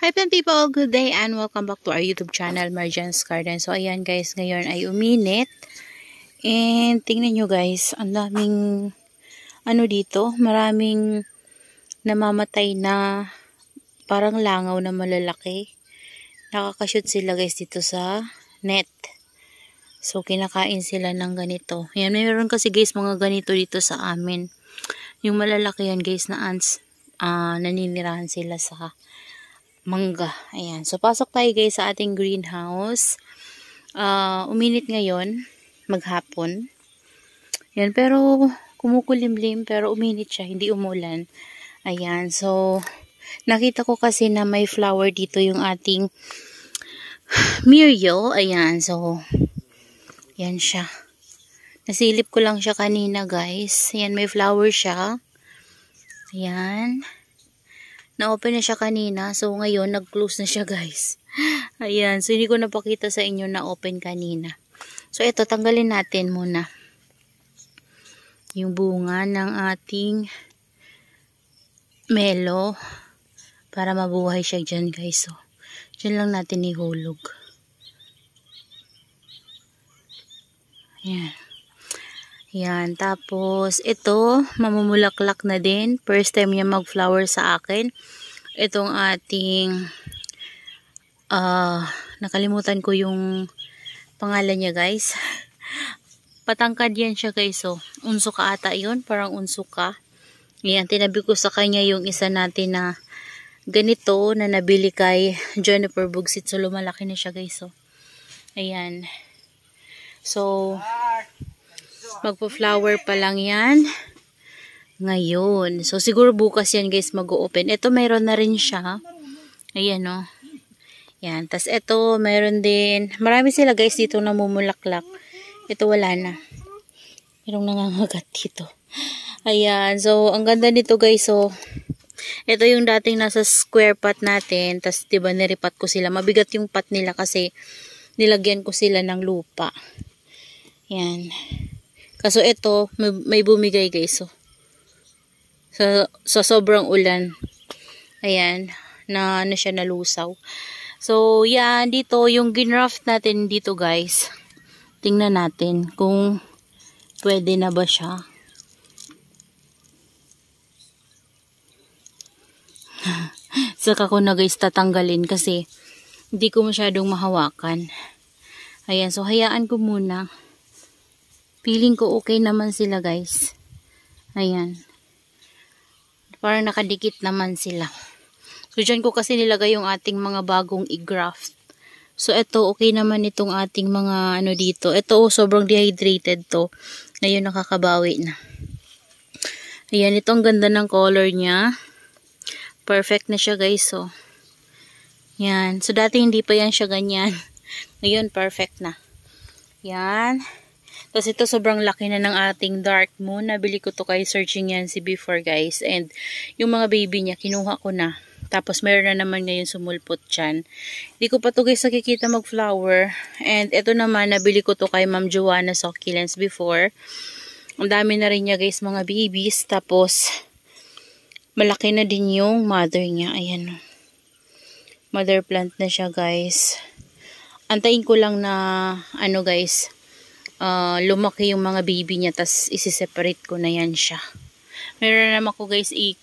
Hi pen people, good day and welcome back to our YouTube channel, Marjan's Garden. So ayan guys, ngayon ay uminit. And tingnan nyo guys, ang daming ano dito, maraming namamatay na parang langaw na malalaki. Nakakashoot sila guys dito sa net. So kinakain sila ng ganito. Ayan, mayroon kasi guys mga ganito dito sa amin. Yung malalaki yan guys na ants, uh, ah, naninirahan sila sa mangga. Ayan. So, pasok tayo guys sa ating greenhouse. Uh, uminit ngayon, maghapon. Yan, pero kumukulimlim, pero uminit siya, hindi umulan. Ayan, so, nakita ko kasi na may flower dito yung ating Muriel. Ayan, so, yan siya. Nasilip ko lang siya kanina, guys. Ayan, may flower siya. Ayan. Ayan. Na-open na siya kanina. So, ngayon, nag-close na siya, guys. Ayan. So, hindi ko napakita sa inyo na open kanina. So, ito, tanggalin natin muna. Yung bunga ng ating melo. Para mabuhay siya dyan, guys. So, oh. dyan lang natin ihulog. Ayan. Yan, tapos ito, mamumulaklak na din. First time niya mag-flower sa akin. Itong ating, uh, nakalimutan ko yung pangalan niya guys. Patangkad yan siya guys, oh. Unso ka ata yun, parang unso ka. Yan, tinabi ko sa kanya yung isa natin na ganito na nabili kay Jennifer Bugsit. So, lumalaki na siya guys, oh. Ayan. So, Magpo-flower pa lang yan. Ngayon. So, siguro bukas yan guys mag-open. Ito mayroon na rin siya. Ayan o. Oh. Yan. Tapos ito mayroon din. Marami sila guys dito namumulaklak. Ito wala na. Merong nangangagat dito. Ayan. So, ang ganda nito guys. So, oh. ito yung dating nasa square pot natin. Tapos diba niripat ko sila. Mabigat yung pot nila kasi nilagyan ko sila ng lupa. Yan. Kaso ito, may, may bumigay guys. So, oh. sa, sa sobrang ulan. Ayan, na ano siya nalusaw. So, yan, dito, yung ginraft natin dito guys. Tingnan natin kung pwede na ba siya. Saka ko na guys tatanggalin kasi hindi ko masyadong mahawakan. Ayan, so hayaan ko muna. Feeling ko okay naman sila guys. Ayan. Parang nakadikit naman sila. So dyan ko kasi nilagay yung ating mga bagong i-graft. So ito okay naman itong ating mga ano dito. Ito oh, sobrang dehydrated to. Ngayon nakakabawi na. Ayan, itong ganda ng color niya. Perfect na siya guys. So, oh. yan. So dati hindi pa yan siya ganyan. Ngayon perfect na. Yan. Tapos ito sobrang laki na ng ating dark moon. Nabili ko to kay Searching si before guys. And yung mga baby niya, kinuha ko na. Tapos meron na naman ngayon sumulpot dyan. Hindi ko pa to guys nakikita mag-flower. And ito naman, nabili ko to kay Ma'am Joanna Succulents before. Ang dami na rin niya guys mga babies. Tapos malaki na din yung mother niya. Ayan. Oh. Mother plant na siya guys. Antayin ko lang na ano guys uh, lumaki yung mga baby niya tas isi-separate ko na yan siya meron naman ako guys i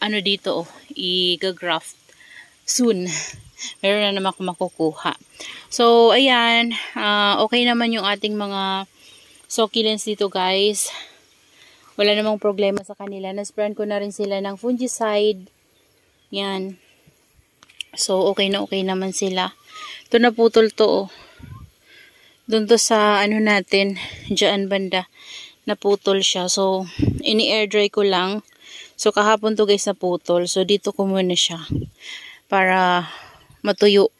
ano dito oh, i-graft soon meron na naman ako makukuha so ayan uh, okay naman yung ating mga succulents dito guys wala namang problema sa kanila Naspray ko na rin sila ng fungicide yan so okay na okay naman sila ito putol to oh doon to sa ano natin, dyan banda, naputol siya. So, ini-air dry ko lang. So, kahapon to guys naputol. So, dito ko muna siya para matuyo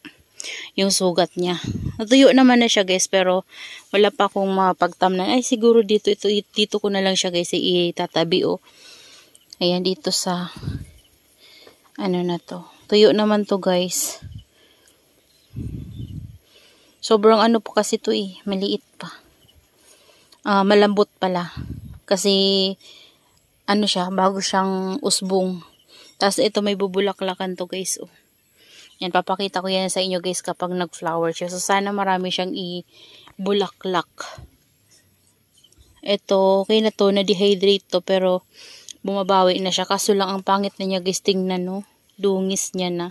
yung sugat niya. Natuyo naman na siya guys pero wala pa akong mapagtam mapagtamnan. Ay siguro dito, ito, dito ko na lang siya guys itatabi o. Oh. Ayan dito sa ano na to. Tuyo naman to guys. Sobrang ano po kasi to eh, maliit pa. Uh, malambot pala. Kasi ano siya, bago siyang usbong. Tapos ito may bubulaklakan to guys. Oh. Yan, papakita ko yan sa inyo guys kapag nag-flower siya. So sana marami siyang i-bulaklak. Ito, okay na to, na-dehydrate to pero bumabawi na siya. Kaso lang ang pangit na niya guys, tingnan no. Dungis niya na.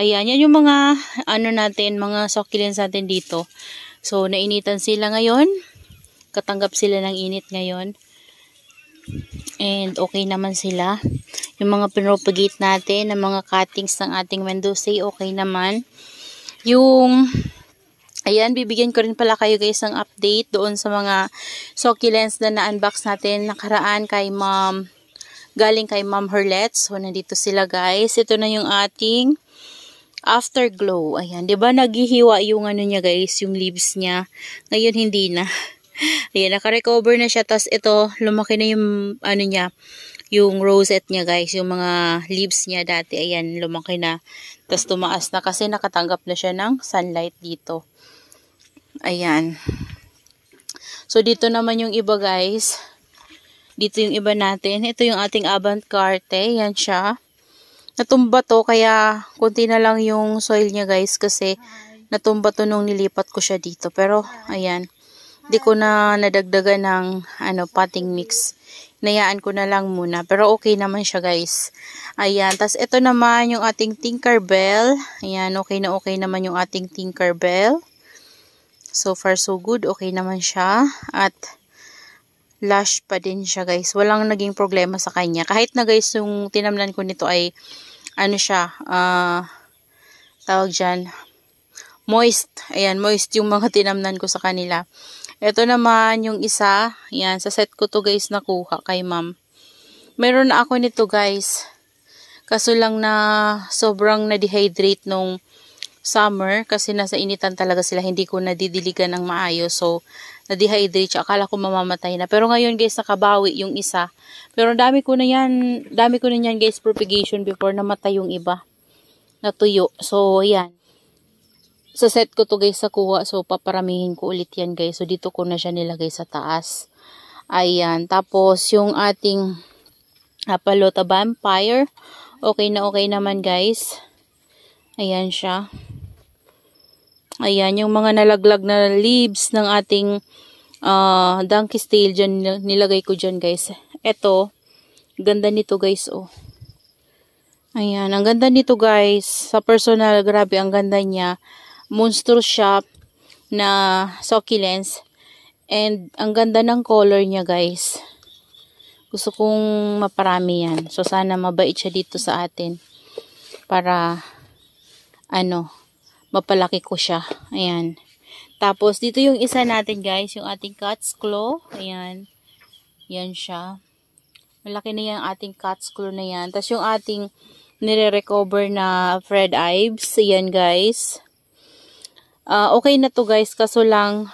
Ayan, yan yung mga ano natin, mga succulents natin dito. So, nainitan sila ngayon. Katanggap sila ng init ngayon. And okay naman sila. Yung mga pinropagate natin, ng mga cuttings ng ating Mendoza, okay naman. Yung, ayan, bibigyan ko rin pala kayo guys ng update doon sa mga succulents na na-unbox natin nakaraan kay Ma'am galing kay Ma'am Herlet. So, nandito sila guys. Ito na yung ating Afterglow. Ayan, 'di ba naghihiwa yung ano niya guys, yung leaves niya. Ngayon hindi na. Ayan, naka-recover na siya. tas ito, lumaki na yung ano niya, yung rosette niya guys, yung mga leaves niya dati. Ayan, lumaki na. tas tumaas na kasi nakatanggap na siya ng sunlight dito. Ayan. So dito naman yung iba guys. Dito yung iba natin. Ito yung ating avant carte. Ayan siya natumba to kaya konti na lang yung soil niya guys kasi natumba to nung nilipat ko siya dito pero ayan hindi ko na nadagdagan ng ano potting mix nayaan ko na lang muna pero okay naman siya guys ayan tas ito naman yung ating tinkerbell ayan okay na okay naman yung ating tinkerbell so far so good okay naman siya at lush pa din siya guys. Walang naging problema sa kanya. Kahit na guys yung tinamlan ko nito ay ano siya, uh, tawag dyan, moist. Ayan, moist yung mga tinamnan ko sa kanila. Ito naman yung isa. Ayan, sa set ko to guys nakuha kay ma'am. Meron na ako nito guys. Kaso lang na sobrang na-dehydrate nung summer kasi nasa initan talaga sila. Hindi ko nadidiligan ng maayos. So, na-dehydrate siya. Akala ko mamamatay na. Pero ngayon guys, nakabawi yung isa. Pero dami ko na yan, dami ko na yan guys propagation before namatay yung iba. Natuyo. So, ayan Sa set ko to guys sa kuha. So, paparamihin ko ulit yan guys. So, dito ko na siya nilagay sa taas. Ayan. Tapos, yung ating apalota ah, vampire. Okay na okay naman guys. Ayan siya. Ayan, yung mga nalaglag na leaves ng ating uh, donkey tail dyan, nilagay ko dyan guys. Ito, ganda nito guys oh. Ayan, ang ganda nito guys. Sa personal, grabe ang ganda niya. Monster shop na succulents. And ang ganda ng color niya guys. Gusto kong maparami yan. So sana mabait siya dito sa atin. Para ano, mapalaki ko siya. Ayan. Tapos, dito yung isa natin guys, yung ating cat's claw. Ayan. Yan siya. Malaki na yan ating cat's claw na yan. Tapos yung ating nire-recover na Fred Ives. Ayan guys. Uh, okay na to guys, kaso lang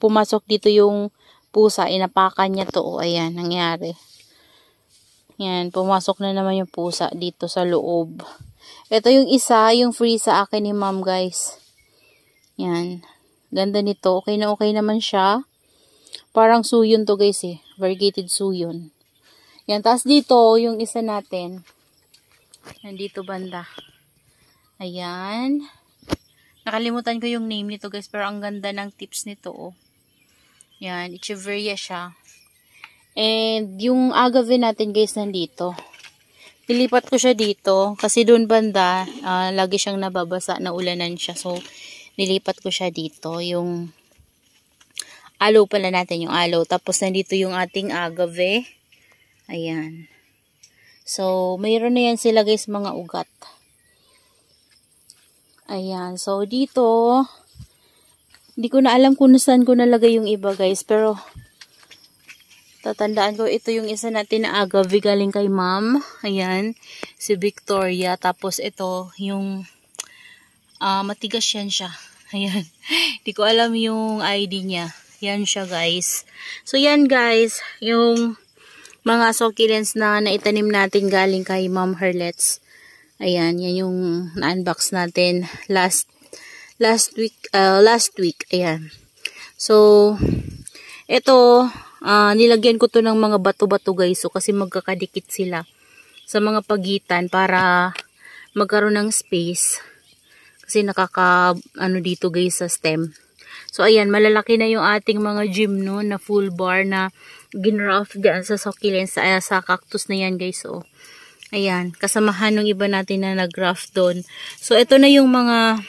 pumasok dito yung pusa. Inapakan niya to. O, ayan, nangyari. Ayan, pumasok na naman yung pusa dito sa loob. Ito yung isa, yung free sa akin ni mom guys. Yan. Ganda nito. Okay na okay naman siya. Parang suyon to guys eh. Variegated suyon. Yan. Tapos dito, yung isa natin. Nandito banda. Ayan. Nakalimutan ko yung name nito guys. Pero ang ganda ng tips nito oh. Yan. Echeveria siya. And yung agave natin guys nandito nilipat ko siya dito kasi doon banda uh, lagi siyang nababasa na ulanan siya so nilipat ko siya dito yung aloe pala natin yung aloe tapos nandito yung ating agave ayan so mayroon na yan sila guys mga ugat ayan so dito hindi ko na alam kung saan ko nalagay yung iba guys pero Tatandaan ko, ito yung isa natin na agave galing kay ma'am. Ayan, si Victoria. Tapos ito, yung uh, matigas yan siya. Ayan, di ko alam yung ID niya. Yan siya guys. So yan guys, yung mga succulents na naitanim natin galing kay ma'am Herlets. Ayan, yan yung na-unbox natin last last week, uh, last week. Ayan. So, ito, uh, nilagyan ko to ng mga bato-bato guys so kasi magkakadikit sila sa mga pagitan para magkaroon ng space kasi nakaka ano dito guys sa stem so ayan malalaki na yung ating mga gym no na full bar na ginraft dyan sa succulents sa, uh, sa cactus na yan guys so oh. ayan kasamahan ng iba natin na nagraft doon so ito na yung mga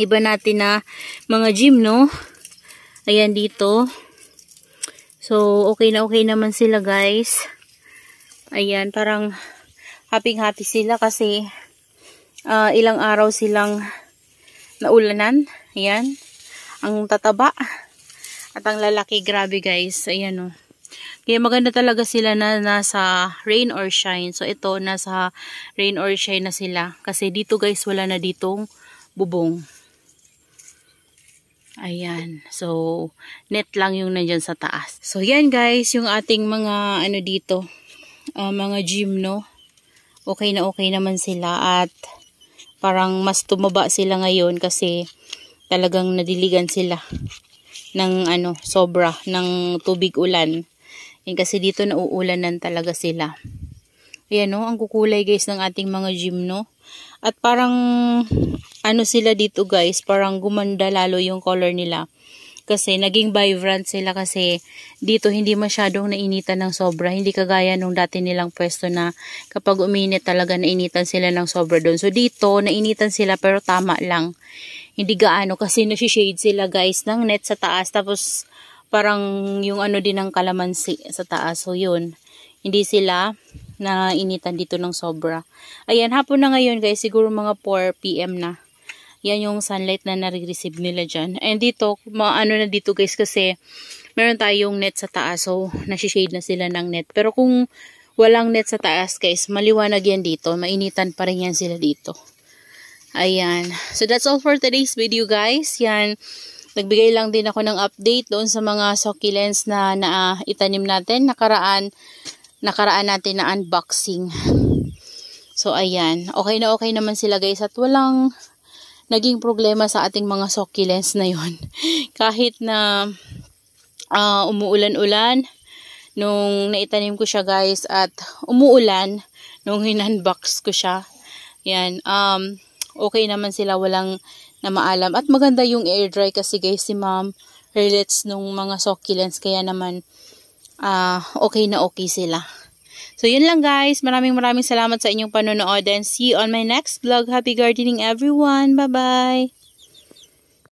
iba natin na mga gym no ayan dito So, okay na okay naman sila guys. Ayan, parang happy-happy sila kasi uh, ilang araw silang naulanan. Ayan. Ang tataba. At ang lalaki, grabe guys. Ayan o. Oh. Kaya maganda talaga sila na nasa rain or shine. So, ito, nasa rain or shine na sila. Kasi dito guys, wala na ditong bubong. Ayan. So, net lang yung nandyan sa taas. So, yan guys, yung ating mga ano dito, uh, mga gym, no? Okay na okay naman sila at parang mas tumaba sila ngayon kasi talagang nadiligan sila ng ano, sobra ng tubig ulan. Yan eh, kasi dito nauulanan talaga sila. Ayan, no? Ang kukulay, guys, ng ating mga gym, no? At parang, ano sila dito, guys, parang gumanda lalo yung color nila. Kasi, naging vibrant sila kasi dito hindi masyadong nainitan ng sobra. Hindi kagaya nung dati nilang pwesto na kapag uminit talaga nainitan sila ng sobra doon. So, dito, nainitan sila pero tama lang. Hindi gaano kasi nasi-shade sila, guys, ng net sa taas. Tapos, parang yung ano din ng kalamansi sa taas. So, yun hindi sila nainitan dito ng sobra. Ayan, hapon na ngayon guys, siguro mga 4 p.m. na. Yan yung sunlight na nare-receive nila dyan. And dito, ano na dito guys kasi meron tayong net sa taas. So, nasi-shade na sila ng net. Pero kung walang net sa taas guys, maliwanag yan dito. Mainitan pa rin yan sila dito. Ayan. So, that's all for today's video guys. Yan. Nagbigay lang din ako ng update doon sa mga succulents na, na uh, itanim natin. Nakaraan, nakaraan natin na unboxing. So, ayan. Okay na okay naman sila guys at walang naging problema sa ating mga succulents na yon Kahit na uh, umuulan-ulan, nung naitanim ko siya guys at umuulan nung hinunbox ko siya. Yan. Um, okay naman sila walang na maalam. At maganda yung air dry kasi guys si ma'am relates nung mga succulents kaya naman uh, okay na okay sila. So, yun lang guys. Maraming maraming salamat sa inyong panonood and see you on my next vlog. Happy gardening everyone. Bye-bye!